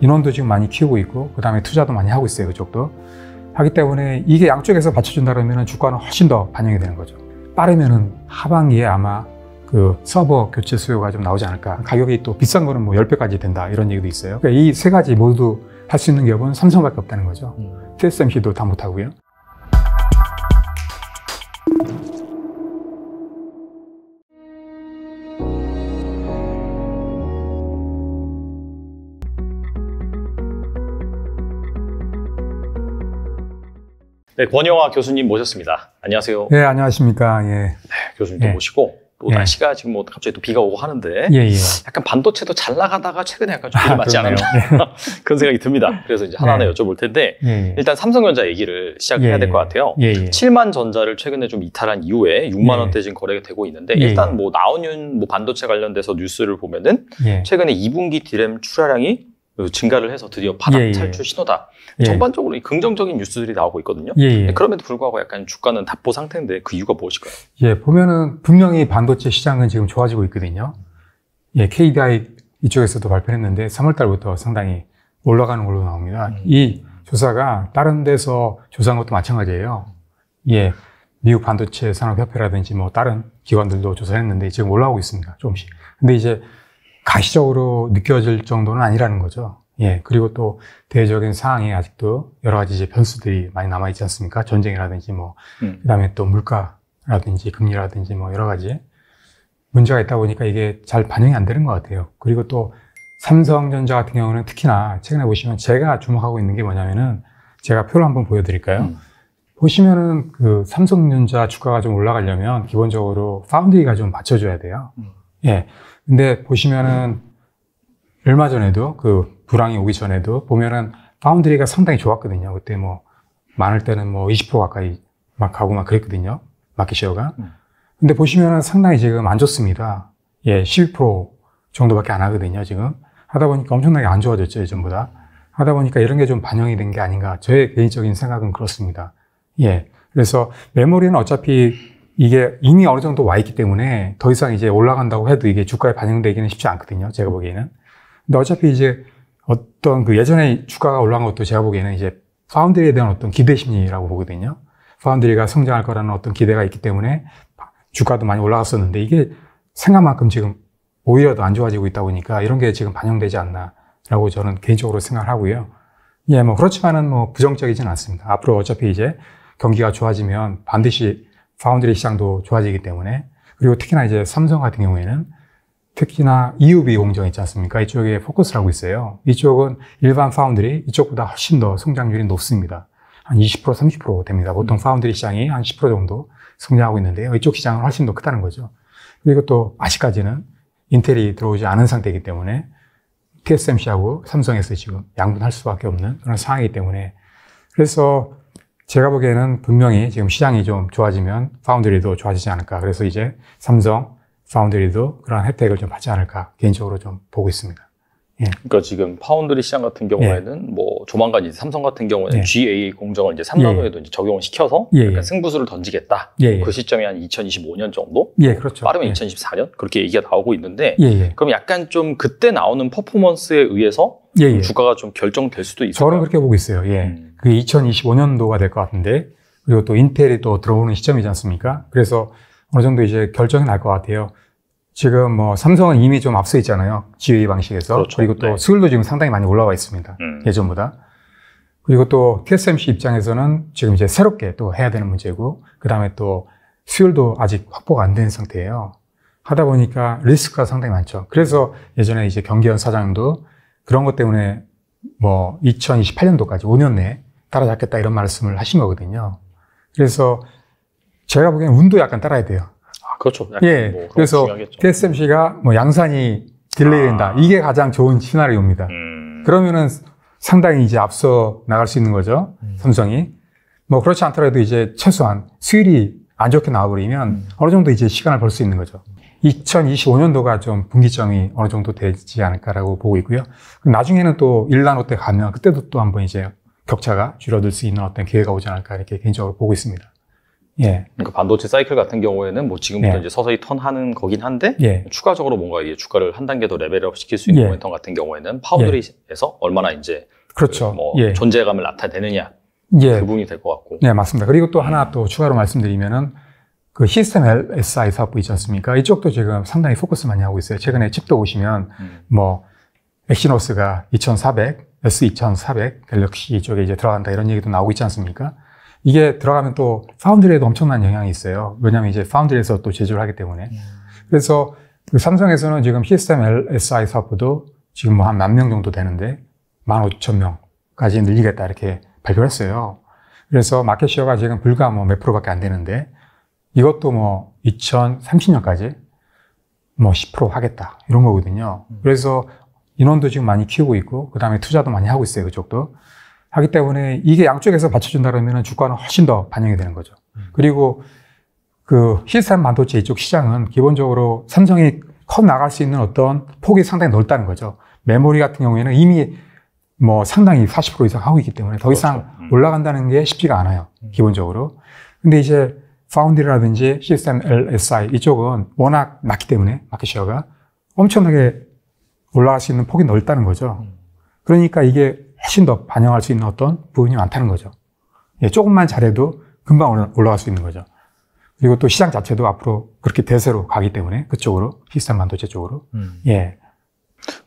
인원도 지금 많이 키우고 있고 그 다음에 투자도 많이 하고 있어요 그쪽도 하기 때문에 이게 양쪽에서 받쳐준다 그러면 주가는 훨씬 더 반영이 되는 거죠 빠르면은 하반기에 아마 그 서버 교체 수요가 좀 나오지 않을까 가격이 또 비싼 거는 뭐 10배까지 된다 이런 얘기도 있어요 그러니까 이 세 가지 모두 할 수 있는 기업은 삼성밖에 없다는 거죠 음. TSMC도 다 못하고요 네, 권영화 교수님 모셨습니다. 안녕하세요. 네, 안녕하십니까. 예. 네, 교수님도 예. 모시고 또 예. 날씨가 지금 뭐 갑자기 또 비가 오고 하는데 예, 예. 약간 반도체도 잘 나가다가 최근에 약간 좀 비를 아, 맞지 않았나 예. 그런 생각이 듭니다. 그래서 이제 하나하나 예. 여쭤볼 텐데 일단 삼성전자 얘기를 시작해야 될 것 같아요. 7만 전자를 최근에 좀 이탈한 이후에 6만 원대 지금 거래가 되고 있는데 일단 뭐 나온윤 뭐 반도체 관련돼서 뉴스를 보면은 최근에 2분기 디램 출하량이 증가를 해서 드디어 바닥 예, 예. 탈출 신호다 예. 전반적으로 긍정적인 뉴스들이 나오고 있거든요. 예예. 예. 그럼에도 불구하고 약간 주가는 답보 상태인데 그 이유가 무엇일까요? 예, 보면은 분명히 반도체 시장은 지금 좋아지고 있거든요. 예, KDI 이쪽에서도 발표했는데 3월 달부터 상당히 올라가는 걸로 나옵니다. 음. 이 조사가 다른 데서 조사한 것도 마찬가지예요. 예, 미국 반도체 산업협회라든지 뭐 다른 기관들도 조사했는데 지금 올라오고 있습니다. 조금씩. 근데 이제 가시적으로 느껴질 정도는 아니라는 거죠. 예, 그리고 또 대외적인 상황에 아직도 여러 가지 이제 변수들이 많이 남아있지 않습니까? 전쟁이라든지 뭐, 음. 그 다음에 또 물가라든지 금리라든지 뭐 여러 가지 문제가 있다 보니까 이게 잘 반영이 안 되는 것 같아요. 그리고 또 삼성전자 같은 경우는 특히나 최근에 보시면 제가 주목하고 있는 게 뭐냐면은 제가 표를 한번 보여드릴까요? 음. 보시면은 그 삼성전자 주가가 좀 올라가려면 기본적으로 파운드리가 좀 받쳐줘야 돼요. 음. 예. 근데 보시면은 얼마 전에도 그 불황이 오기 전에도 보면은 파운드리가 상당히 좋았거든요. 그때 뭐 많을 때는 뭐 20% 가까이 막 가고 막 그랬거든요. 마켓시어가. 음. 근데 보시면은 상당히 지금 안 좋습니다. 예, 12% 정도밖에 안 하거든요, 지금. 하다 보니까 엄청나게 안 좋아졌죠, 예전보다. 하다 보니까 이런 게 좀 반영이 된 게 아닌가. 저의 개인적인 생각은 그렇습니다. 예. 그래서 메모리는 어차피 이게 이미 어느 정도 와 있기 때문에 더 이상 이제 올라간다고 해도 이게 주가에 반영되기는 쉽지 않거든요, 제가 보기에는. 근데 어차피 이제 어떤 그 예전에 주가가 올라간 것도 제가 보기에는 이제 파운드리에 대한 어떤 기대 심리라고 보거든요. 파운드리가 성장할 거라는 어떤 기대가 있기 때문에 주가도 많이 올라갔었는데 이게 생각만큼 지금 오히려 더 안 좋아지고 있다 보니까 이런 게 지금 반영되지 않나라고 저는 개인적으로 생각을 하고요. 예, 뭐 그렇지만은 뭐 부정적이진 않습니다. 앞으로 어차피 이제 경기가 좋아지면 반드시 파운드리 시장도 좋아지기 때문에 그리고 특히나 이제 삼성 같은 경우에는 특히나 EUV 공정 있지 않습니까? 이쪽에 포커스를 하고 있어요. 이쪽은 일반 파운드리 이쪽보다 훨씬 더 성장률이 높습니다. 한 20% 30% 됩니다. 보통 음. 파운드리 시장이 한 10% 정도 성장하고 있는데요. 이쪽 시장은 훨씬 더 크다는 거죠. 그리고 또 아직까지는 인텔이 들어오지 않은 상태이기 때문에 TSMC하고 삼성에서 지금 양분할 수밖에 없는 그런 상황이기 때문에 그래서 제가 보기에는 분명히 지금 시장이 좀 좋아지면 파운드리도 좋아지지 않을까. 그래서 이제 삼성, 파운드리도 그런 혜택을 좀 받지 않을까 개인적으로 좀 보고 있습니다. 예. 그러니까 지금 파운드리 시장 같은 경우에는 예. 뭐 조만간 이제 삼성 같은 경우는 예. GA 공정을 이제 3나노에도 예, 예. 이제 적용을 시켜서 예, 약간 승부수를 던지겠다. 그 시점이 한 2025년 정도? 예, 그렇죠. 빠르면 2024년? 그렇게 얘기가 나오고 있는데 그럼 약간 좀 그때 나오는 퍼포먼스에 의해서 주가가 좀 결정될 수도 있어요. 저는 그렇게 보고 있어요. 예. 음. 그 2025년도가 될 것 같은데 그리고 또 인텔이 또 들어오는 시점이지 않습니까? 그래서 어느 정도 이제 결정이 날 것 같아요. 지금 뭐 삼성은 이미 좀 앞서 있잖아요. GA 방식에서. 그렇죠. 그리고또 네. 수율도 지금 상당히 많이 올라와 있습니다. 음. 예전보다. 그리고 또 TSMC 입장에서는 지금 이제 새롭게 또 해야 되는 문제고, 그 다음에 또 수율도 아직 확보가 안 된 상태예요. 하다 보니까 리스크가 상당히 많죠. 그래서 예전에 이제 경기현 사장도 그런 것 때문에 뭐 2028년도까지 5년 내에 따라잡겠다 이런 말씀을 하신 거거든요. 그래서 제가 보기엔 운도 약간 따라야 돼요. 아, 그렇죠. 예. 뭐 그래서 TSMC가 뭐 양산이 딜레이된다. 아. 이게 가장 좋은 시나리오입니다. 음. 그러면은 상당히 이제 앞서 나갈 수 있는 거죠. 음. 삼성이. 뭐 그렇지 않더라도 이제 최소한 수율이 안 좋게 나와버리면 음. 어느 정도 이제 시간을 벌 수 있는 거죠. 2025년도가 좀 분기점이 어느 정도 되지 않을까라고 보고 있고요. 나중에는 또 1라노 때 가면 그때도 또 한번 이제 격차가 줄어들 수 있는 어떤 기회가 오지 않을까 이렇게 개인적으로 보고 있습니다. 예. 그러니까 반도체 사이클 같은 경우에는 뭐 지금부터 예. 이제 서서히 턴하는 거긴 한데 예. 추가적으로 뭔가 이게 주가를 한 단계 더 레벨업 시킬 수 있는 예. 모멘텀 같은 경우에는 파운드리에서 예. 얼마나 이제 그렇죠. 그뭐 예. 존재감을 나타내느냐 예. 그분이될 것 같고. 네 맞습니다. 그리고 또 하나 음. 또 추가로 말씀드리면은 그 시스템 SI 사업부 있지 않습니까? 이쪽도 지금 상당히 포커스 많이 하고 있어요. 최근에 집도 오시면 음. 뭐 엑시노스가 2,400, S2400 갤럭시 쪽에 이제 들어간다 이런 얘기도 나오고 있지 않습니까? 이게 들어가면 또 파운드리에도 엄청난 영향이 있어요. 왜냐하면 이제 파운드리에서 또 제조를 하기 때문에. 음. 그래서 그 삼성에서는 지금 시스템 s i 사업부도 지금 뭐 한 만 명 정도 되는데 만 오천 명까지 늘리겠다 이렇게 발표했어요. 그래서 마켓 시어가 지금 불과 뭐 몇 프로밖에 안 되는데 이것도 뭐 2030년까지 뭐 10% 하겠다 이런 거거든요. 음. 그래서 인원도 지금 많이 키우고 있고 그 다음에 투자도 많이 하고 있어요 그쪽도. 하기 때문에 이게 양쪽에서 받쳐준다면 그러 주가는 훨씬 더 반영이 되는 거죠. 음. 그리고 그 실산 반도체 이쪽 시장은 기본적으로 삼성이 커 나갈 수 있는 어떤 폭이 상당히 넓다는 거죠. 메모리 같은 경우에는 이미 뭐 상당히 40% 이상 하고 있기 때문에 더 이상 그렇죠. 음. 올라간다는 게 쉽지가 않아요. 음. 기본적으로. 근데 이제 파운드라든지 리 시스템 LSI 이쪽은 워낙 낮기 때문에 마켓시어가 엄청나게 올라갈 수 있는 폭이 넓다는 거죠. 음. 그러니까 이게 훨씬 더 반영할 수 있는 어떤 부분이 많다는 거죠. 예, 조금만 잘해도 금방 올라갈 수 있는 거죠. 그리고 또 시장 자체도 앞으로 그렇게 대세로 가기 때문에 그쪽으로 희산 반도체 쪽으로 음. 예.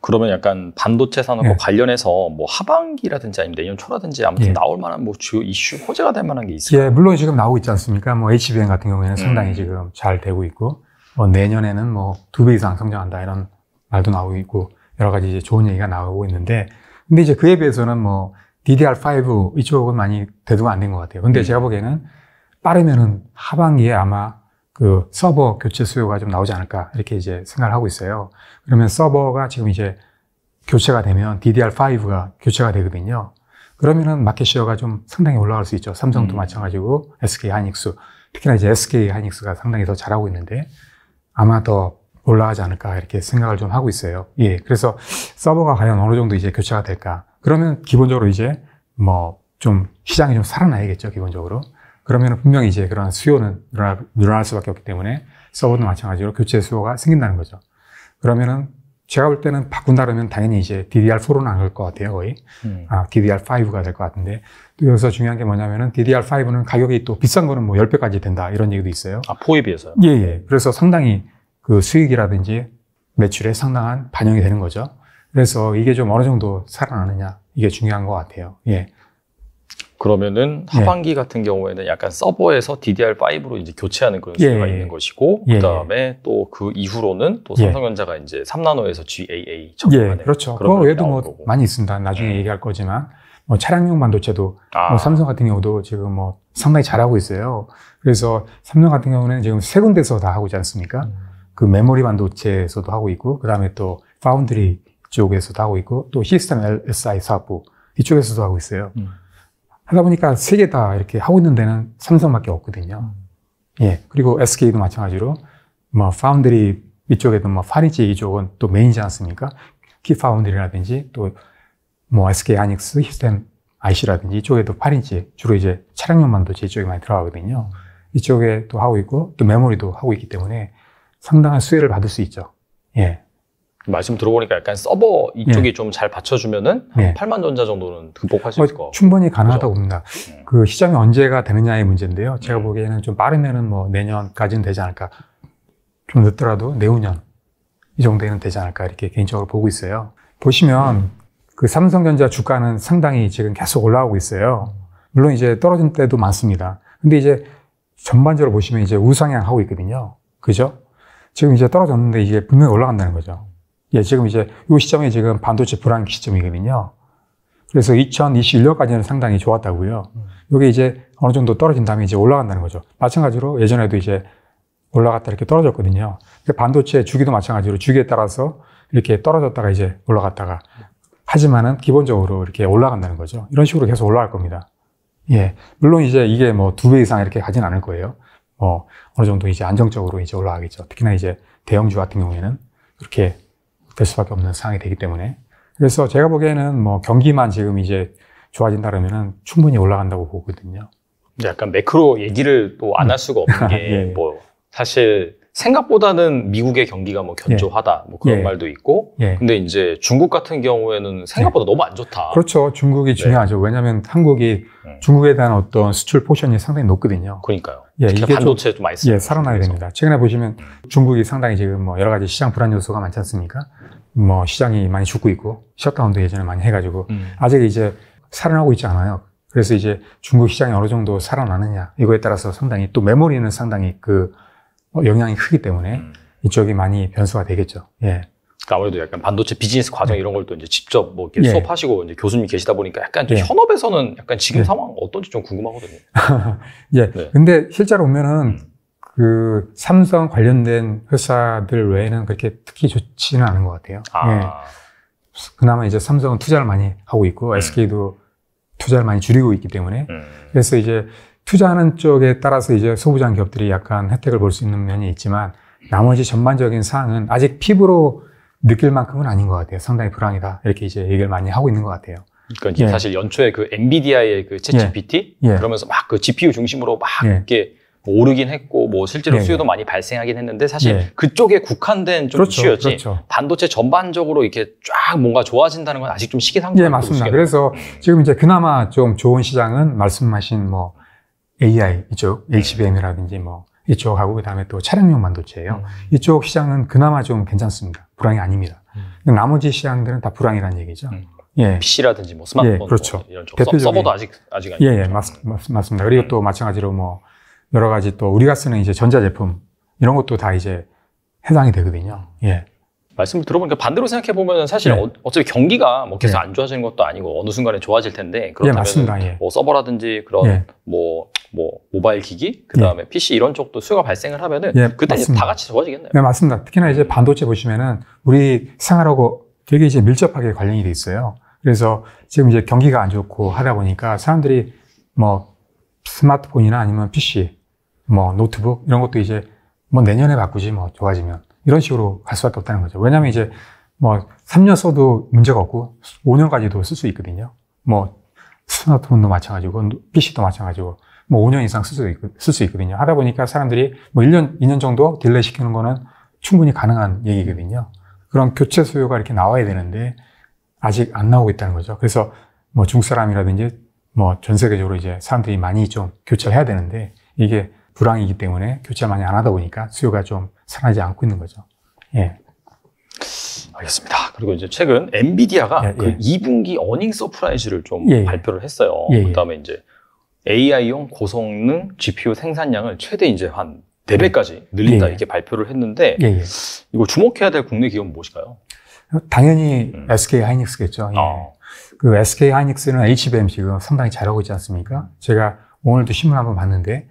그러면 약간 반도체 산업과 네. 관련해서 뭐 하반기라든지 아니면 내년 초라든지 아무튼 예. 나올 만한 뭐 주요 이슈 호재가 될 만한 게있을요 예, 물론 지금 나오고 있지 않습니까? 뭐 HBM 같은 경우에는 음. 상당히 지금 잘 되고 있고 뭐 내년에는 뭐 두 배 이상 성장한다 이런 말도 나오고 있고 여러 가지 이제 좋은 얘기가 나오고 있는데 근데 이제 그에 비해서는 뭐 DDR5 이쪽은 많이 대두가 안 된 것 같아요. 근데 음. 제가 보기에는 빠르면은 하반기에 아마 그 서버 교체 수요가 좀 나오지 않을까 이렇게 이제 생각을 하고 있어요. 그러면 서버가 지금 이제 교체가 되면 DDR5가 교체가 되거든요. 그러면은 마켓 시어가 좀 상당히 올라갈 수 있죠. 삼성도 음. 마찬가지고 SK 하이닉스 특히나 이제 SK 하이닉스가 상당히 더 잘하고 있는데 아마 더 올라가지 않을까 이렇게 생각을 좀 하고 있어요. 예. 그래서 서버가 과연 어느 정도 이제 교체가 될까? 그러면 기본적으로 이제 뭐 좀 시장이 좀 살아나야겠죠, 기본적으로. 그러면 분명히 이제 그런 수요는 늘어날, 늘어날 수밖에 없기 때문에 서버도 마찬가지로 교체 수요가 생긴다는 거죠. 그러면은 제가 볼 때는 바꾼다 그러면 당연히 이제 d d r 4는안갈것 같아요, 거의. 음. 아, DDR5가 될 것 같은데. 또 여기서 중요한 게 뭐냐면은 DDR5는 가격이 또 비싼 거는 뭐 10배까지 된다, 이런 얘기도 있어요. 아, 4에 비해서요? 예, 예. 그래서 상당히 그 수익이라든지 매출에 상당한 반영이 되는 거죠. 그래서 이게 좀 어느 정도 살아나느냐 이게 중요한 것 같아요. 예. 그러면은 네. 하반기 예. 같은 경우에는 약간 서버에서 DDR5로 이제 교체하는 그런 수요가 예. 예. 있는 것이고 예. 예. 그다음에 또 그 이후로는 또 삼성전자가 예. 이제 3나노에서 GAA 적용하는 예. 그렇죠. 그거 외에도 뭐 거고. 많이 있습니다. 나중에 네. 얘기할 거지만 뭐 차량용 반도체도 아. 뭐 삼성 같은 경우도 지금 뭐 상당히 잘하고 있어요. 그래서 삼성 같은 경우는 지금 세 군데서 다 하고 있지 않습니까? 음. 그 메모리 반도체에서도 하고 있고 그 다음에 또 파운드리 쪽에서도 하고 있고 또 시스템 SI 사업부 이쪽에서도 하고 있어요. 음. 하다 보니까 세 개 다 이렇게 하고 있는 데는 삼성밖에 없거든요. 음. 예. 그리고 SK도 마찬가지로 뭐 파운드리 이쪽에도 뭐 파리지 이쪽은 또 메인이지 않습니까? 키파운드리라든지 또 뭐 SK 아닉스 시스템 IC라든지 이쪽에도 8인치 주로 이제 차량용 반도체 이쪽에 많이 들어가거든요. 음. 이쪽에 또 하고 있고 또 메모리도 하고 있기 때문에 상당한 수혜를 받을 수 있죠. 예. 말씀 들어보니까 약간 서버 이쪽이 예. 좀잘 받쳐주면은 예. 8만 전자 정도는 극복할 수 뭐 있을 것 같고. 충분히 가능하다고 봅니다. 음. 그 시장이 언제가 되느냐의 문제인데요. 제가 음. 보기에는 좀 빠르면은 뭐 내년까지는 되지 않을까. 좀 늦더라도 내후년 이 정도에는 되지 않을까 이렇게 개인적으로 보고 있어요. 보시면 음. 그 삼성전자 주가는 상당히 지금 계속 올라오고 있어요. 물론 이제 떨어진 때도 많습니다. 근데 이제 전반적으로 보시면 이제 우상향하고 있거든요. 그죠? 지금 이제 떨어졌는데 이게 분명히 올라간다는 거죠. 예, 지금 이제 이 시점이 지금 반도체 불안 시점이거든요. 그래서 2021년까지는 상당히 좋았다고요. 이게 이제 어느 정도 떨어진 다음에 이제 올라간다는 거죠. 마찬가지로 예전에도 이제 올라갔다 이렇게 떨어졌거든요. 반도체 주기도 마찬가지로 주기에 따라서 이렇게 떨어졌다가 이제 올라갔다가 하지만은 기본적으로 이렇게 올라간다는 거죠. 이런 식으로 계속 올라갈 겁니다. 예. 물론 이제 이게 뭐 두 배 이상 이렇게 가진 않을 거예요. 어, 어느 정도 이제 안정적으로 이제 올라가겠죠. 특히나 이제 대형주 같은 경우에는 그렇게 될 수밖에 없는 상황이 되기 때문에 그래서 제가 보기에는 뭐 경기만 지금 이제 좋아진다 그러면은 충분히 올라간다고 보거든요. 약간 매크로 얘기를 또 안 할 수가 없는 게뭐 예. 사실 생각보다는 미국의 경기가 뭐 예. 견조하다 예. 뭐 그런 예. 말도 있고 예. 근데 이제 중국 같은 경우에는 생각보다 예. 너무 안 좋다. 그렇죠. 중국이 네. 중요하죠. 네. 왜냐하면 한국이 음. 중국에 대한 어떤 수출 포션이 상당히 높거든요. 그러니까요. 예, 이게 반도체 좀, 많이 쓰 예, 살아나야 중국서 됩니다. 최근에 보시면 음. 중국이 상당히 지금 뭐 여러 가지 시장 불안 요소가 많지 않습니까? 뭐 시장이 많이 죽고 있고 셧다운도 예전에 많이 해가지고 음. 아직 이제 살아나고 있지 않아요. 그래서 이제 중국 시장이 어느 정도 살아나느냐 이거에 따라서 상당히 또 메모리는 상당히 그 어, 영향이 크기 때문에 음. 이쪽이 많이 변수가 되겠죠. 예. 그러니까 아무래도 약간 반도체 비즈니스 과정 네. 이런 걸 또 이제 직접 뭐 이렇게 예. 수업하시고 이제 교수님 계시다 보니까 약간 예. 현업에서는 약간 지금 네. 상황 어떤지 좀 궁금하거든요. 예. 네. 근데 실제로 보면은 음. 그 삼성 관련된 회사들 외에는 그렇게 특히 좋지는 않은 것 같아요. 아. 예. 그나마 이제 삼성은 투자를 많이 하고 있고 음. SK도 투자를 많이 줄이고 있기 때문에 음. 그래서 이제 투자하는 쪽에 따라서 이제 소부장 기업들이 약간 혜택을 볼 수 있는 면이 있지만 나머지 전반적인 사항은 아직 피부로 느낄 만큼은 아닌 것 같아요. 상당히 불황이다. 이렇게 이제 얘기를 많이 하고 있는 것 같아요. 그러니까 예. 사실 연초에 그 엔비디아의 그 챗GPT 예. 예. 그러면서 막 그 GPU 중심으로 막 예. 이렇게 오르긴 했고 뭐 실제로 예, 예. 수요도 많이 발생하긴 했는데 사실 예. 그쪽에 국한된 좀 그렇죠, 이슈였지 그렇죠. 반도체 전반적으로 이렇게 쫙 뭔가 좋아진다는 건 아직 좀 시기상조. 예 맞습니다. 그래서 지금 이제 그나마 좀 좋은 시장은 말씀하신 뭐 AI 이쪽 네. HBM이라든지 뭐 이쪽하고 그다음에 또 차량용 반도체예요. 음. 이쪽 시장은 그나마 좀 괜찮습니다. 불황이 아닙니다. 음. 나머지 시장들은 다 불황이라는 얘기죠. 음. 예. PC라든지 뭐 예, 스마트폰 예, 그렇죠. 뭐 이런 쪽 대표적인, 서버도 아직 아직 아니죠. 예, 예 맞, 그렇죠. 맞, 맞습니다. 그리고 음. 또 마찬가지로 뭐 여러 가지 또 우리가 쓰는 이제 전자 제품 이런 것도 다 이제 해당이 되거든요. 음. 예. 말씀을 들어보니까 그러니까 반대로 생각해 보면 사실 네. 어, 차피 경기가 뭐 계속 네. 안 좋아지는 것도 아니고 어느 순간에 좋아질 텐데 그렇다면 예, 예. 뭐 서버라든지 그런 뭐뭐 예. 뭐 모바일 기기 그다음에 예. PC 이런 쪽도 수요가 발생을 하면은 예, 그때 다 같이 좋아지겠네요. 네 맞습니다. 특히나 이제 반도체 보시면은 우리 생활하고 되게 이제 밀접하게 관련이 돼 있어요. 그래서 지금 이제 경기가 안 좋고 하다 보니까 사람들이 뭐 스마트폰이나 아니면 PC 뭐 노트북 이런 것도 이제 뭐 내년에 바꾸지 뭐 좋아지면 이런 식으로 갈 수밖에 없다는 거죠. 왜냐하면 이제 뭐 3년 써도 문제가 없고 5년까지도 쓸 수 있거든요. 뭐 스마트폰도 마찬가지고 PC도 마찬가지고 뭐 5년 이상 쓸수 있, 쓸수 있거든요. 하다 보니까 사람들이 뭐 1년, 2년 정도 딜레이 시키는 거는 충분히 가능한 얘기거든요. 그런 교체 수요가 이렇게 나와야 되는데 아직 안 나오고 있다는 거죠. 그래서 뭐 중국 사람이라든지 뭐전 세계적으로 이제 사람들이 많이 좀 교체를 해야 되는데 이게 불황이기 때문에 교체 많이 안 하다 보니까 수요가 좀 나타나지 않고 있는 거죠. 예. 알겠습니다. 그리고 이제 최근 엔비디아가 예, 그 2분기 예. 어닝 서프라이즈를 좀 예, 예. 발표를 했어요. 그다음에 이제 AI용 고성능 GPU 생산량을 최대 이제 한 4배까지 늘린다 이렇게 발표를 했는데 이거 주목해야 될 국내 기업은 무엇일까요? 당연히 음. SK 하이닉스겠죠. 어. 그 SK 하이닉스는 HBM 지금 상당히 잘하고 있지 않습니까? 제가 오늘도 신문 한번 봤는데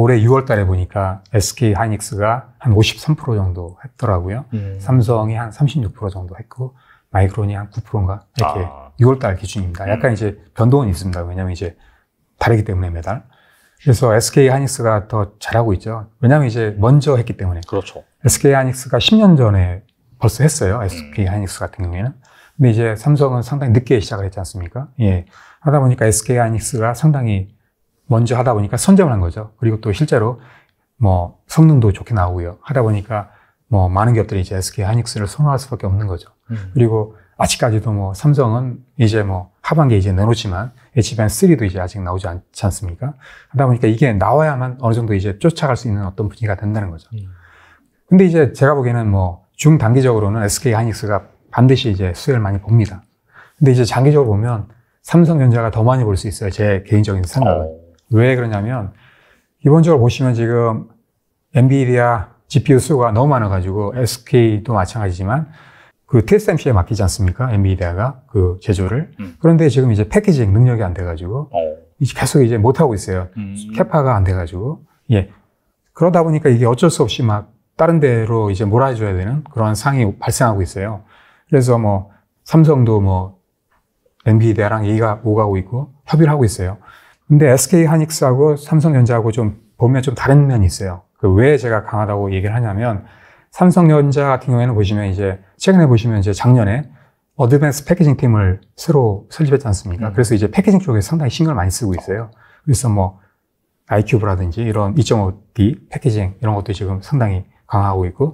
올해 6월 달에 보니까 SK 하이닉스가 한 53% 정도 했더라고요. 음. 삼성이 한 36% 정도 했고, 마이크론이 한 9%인가? 이렇게 아. 6월 달 기준입니다. 음. 약간 이제 변동은 있습니다. 왜냐면 이제 다르기 때문에 매달. 그래서 SK 하이닉스가 더 잘하고 있죠. 왜냐면 이제 음. 먼저 했기 때문에. 그렇죠. SK 하이닉스가 10년 전에 벌써 했어요. SK 음. 하이닉스 같은 경우에는. 근데 이제 삼성은 상당히 늦게 시작을 했지 않습니까? 예. 하다 보니까 SK 하이닉스가 상당히 먼저 하다 보니까 선점을 한 거죠. 그리고 또 실제로 뭐 성능도 좋게 나오고요. 하다 보니까 뭐 많은 기업들이 이제 SK 하닉스를 선호할 수밖에 없는 거죠. 음. 그리고 아직까지도 뭐 삼성은 이제 뭐 하반기에 이제 내놓지만 HBM 3도 이제 아직 나오지 않지 않습니까? 하다 보니까 이게 나와야만 어느 정도 이제 쫓아갈 수 있는 어떤 분위기가 된다는 거죠. 음. 근데 이제 제가 보기에는 뭐 중단기적으로는 SK 하닉스가 반드시 이제 수혜를 많이 봅니다. 근데 이제 장기적으로 보면 삼성전자가 더 많이 볼 수 있어요. 제 개인적인 생각은. 어. 왜 그러냐면 기본적으로 보시면 지금 엔비디아 GPU 수가 너무 많아가지고 SK도 마찬가지지만 그 TSMC에 맡기지 않습니까? 엔비디아가 그 제조를. 음. 그런데 지금 이제 패키징 능력이 안 돼가지고 어. 계속 이제 못 하고 있어요. 음. 캐파가 안 돼가지고 예. 그러다 보니까 이게 어쩔 수 없이 막 다른 데로 이제 몰아줘야 되는 그런 상이 발생하고 있어요. 그래서 뭐 삼성도 뭐 엔비디아랑 얘기가 오가고 있고 협의를 하고 있어요. 근데 SK 하닉스하고 삼성전자하고 좀 보면 좀 다른 면이 있어요. 그 왜 제가 강하다고 얘기를 하냐면 삼성전자 같은 경우에는 보시면 이제 최근에 보시면 이제 작년에 어드밴스 패키징 팀을 새로 설립했지 않습니까? 음. 그래서 이제 패키징 쪽에 상당히 신경을 많이 쓰고 있어요. 그래서 뭐 아이큐브라든지 이런 2.5D 패키징 이런 것도 지금 상당히 강화하고 있고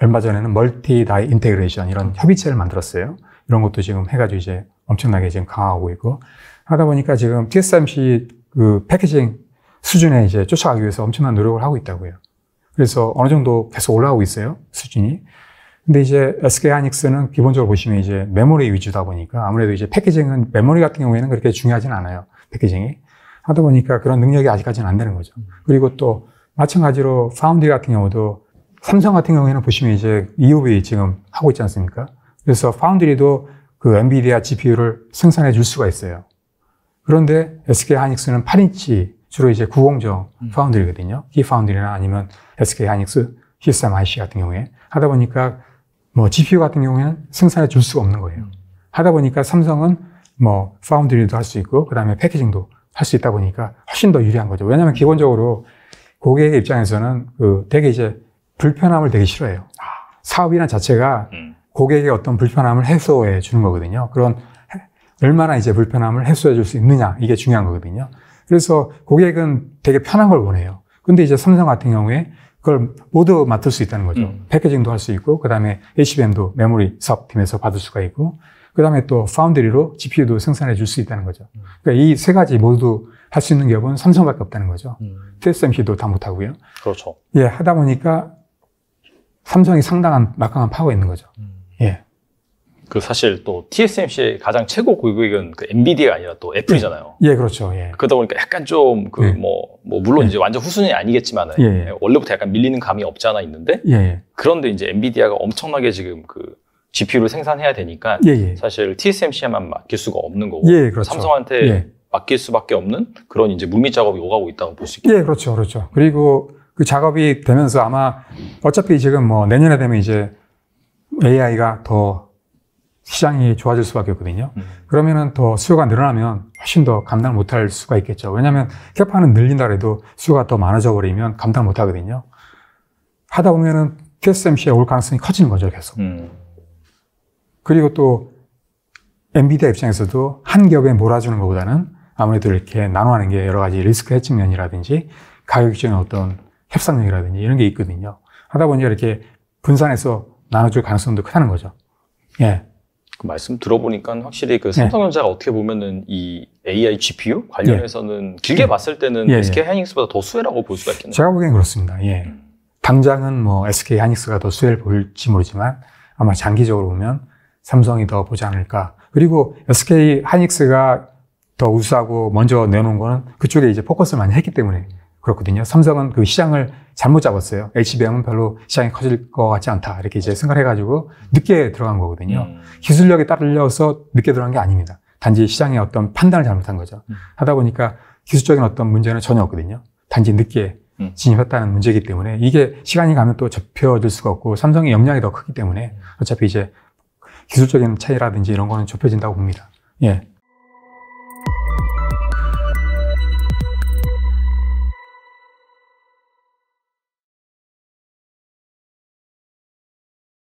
얼마 전에는 멀티 다이 인테그레이션 이런 협의체를 만들었어요. 이런 것도 지금 해가지고 이제 엄청나게 지금 강하고 있고 하다 보니까 지금 TSMC 그 패키징 수준에 이제 쫓아가기 위해서 엄청난 노력을 하고 있다고요. 그래서 어느 정도 계속 올라오고 있어요. 수준이. 근데 이제 SK 하이닉스는 기본적으로 보시면 이제 메모리 위주다 보니까 아무래도 이제 패키징은 메모리 같은 경우에는 그렇게 중요하진 않아요. 패키징이. 하다 보니까 그런 능력이 아직까지는 안 되는 거죠. 그리고 또 마찬가지로 파운드리 같은 경우도 삼성 같은 경우에는 보시면 이제 EUV 지금 하고 있지 않습니까? 그래서 파운드리도 그 엔비디아 GPU를 생산해 줄 수가 있어요. 그런데 SK 하이닉스는 8인치 주로 이제 구공정 음. 파운드리거든요. 키 파운드리나 아니면 SK 하이닉스, 히스삼 IC 같은 경우에 하다 보니까 뭐 GPU 같은 경우에는 생산해 줄 수가 없는 거예요. 음. 하다 보니까 삼성은 뭐 파운드리도 할 수 있고 그다음에 패키징도 할 수 있다 보니까 훨씬 더 유리한 거죠. 왜냐하면 음. 기본적으로 고객 의 입장에서는 그 되게 이제 불편함을 되게 싫어해요. 아. 사업이란 자체가 음. 고객의 어떤 불편함을 해소해 주는 거거든요. 그런 얼마나 이제 불편함을 해소해 줄 수 있느냐 이게 중요한 거거든요. 그래서 고객은 되게 편한 걸 원해요. 근데 이제 삼성 같은 경우에 그걸 모두 맡을 수 있다는 거죠. 음. 패 क 징도할 수 있고 그다음에 HBM도 메모리 사업팀에서 받을 수가 있고 그다음에 또 파운드리로 GPU도 생산해 줄 수 있다는 거죠. 음. 그러니까 이 세 가지 모두 할 수 있는 기업은 삼성밖에 없다는 거죠. 음. TSMC도 다 못하고요. 그렇죠. 예, 하다 보니까 삼성이 상당한 막강한 파워가 있는 거죠. 음. 예. 그 사실 또 TSMC의 가장 최고 고객은 그 엔비디아가 아니라 또 애플이잖아요. 예, 예 그렇죠. 예. 그러다 보니까 약간 좀 그 뭐뭐 예. 뭐 물론 예. 이제 완전 후순위 아니겠지만 예. 원래부터 약간 밀리는 감이 없지 않아 있는데 그런데 이제 엔비디아가 엄청나게 지금 그 GPU를 생산해야 되니까 예예. 사실 TSMC에만 맡길 수가 없는 거고 예, 그렇죠. 삼성한테 예. 맡길 수밖에 없는 그런 이제 물밑 작업이 오가고 있다고 볼 수 있겠죠. 예, 그렇죠, 그렇죠. 그리고 그 작업이 되면서 아마 어차피 지금 뭐 내년에 되면 이제 AI가 더 시장이 좋아질 수밖에 없거든요. 음. 그러면은 더 수요가 늘어나면 훨씬 더 감당 못할 수가 있겠죠. 왜냐하면 캐파는 늘린다 그래도 수요가 더 많아져 버리면 감당 못 하거든요. 하다 보면은 TSMC에 올 가능성이 커지는 거죠, 계속. 음. 그리고 또 엔비디아 입장에서도 한 기업에 몰아주는 것보다는 아무래도 이렇게 나눠하는 게 여러 가지 리스크 해칭 면이라든지 가격 적인 어떤 협상력이라든지 이런 게 있거든요. 하다 보니까 이렇게 분산해서 나눠줄 가능성도 크다는 거죠. 예. 그 말씀 들어보니까 확실히 그 삼성전자가 예. 어떻게 보면은 이 AI GPU 관련해서는 예. 길게 예. 봤을 때는 예. SK 예. 하이닉스보다 더 수혜라고 볼 수가 있겠네요. 제가 보기엔 그렇습니다. 예. 음. 당장은 뭐 SK 하이닉스가 더 수혜를 볼지 모르지만 아마 장기적으로 보면 삼성이 더 보지 않을까. 그리고 SK 하이닉스가 더 우수하고 먼저 내놓은 거는 그쪽에 이제 포커스를 많이 했기 때문에 그렇거든요. 삼성은 그 시장을 잘못 잡았어요. HBM은 별로 시장이 커질 것 같지 않다. 이렇게 이제 생각해 가지고 늦게 들어간 거거든요. 음. 기술력에 따르려서 늦게 들어간 게 아닙니다. 단지 시장의 어떤 판단을 잘못한 거죠. 음. 하다 보니까 기술적인 어떤 문제는 전혀 없거든요. 단지 늦게 음. 진입했다는 문제이기 때문에 이게 시간이 가면 또 좁혀질 수가 없고 삼성의 역량이 더 크기 때문에 음. 어차피 이제 기술적인 차이라든지 이런 거는 좁혀진다고 봅니다. 예.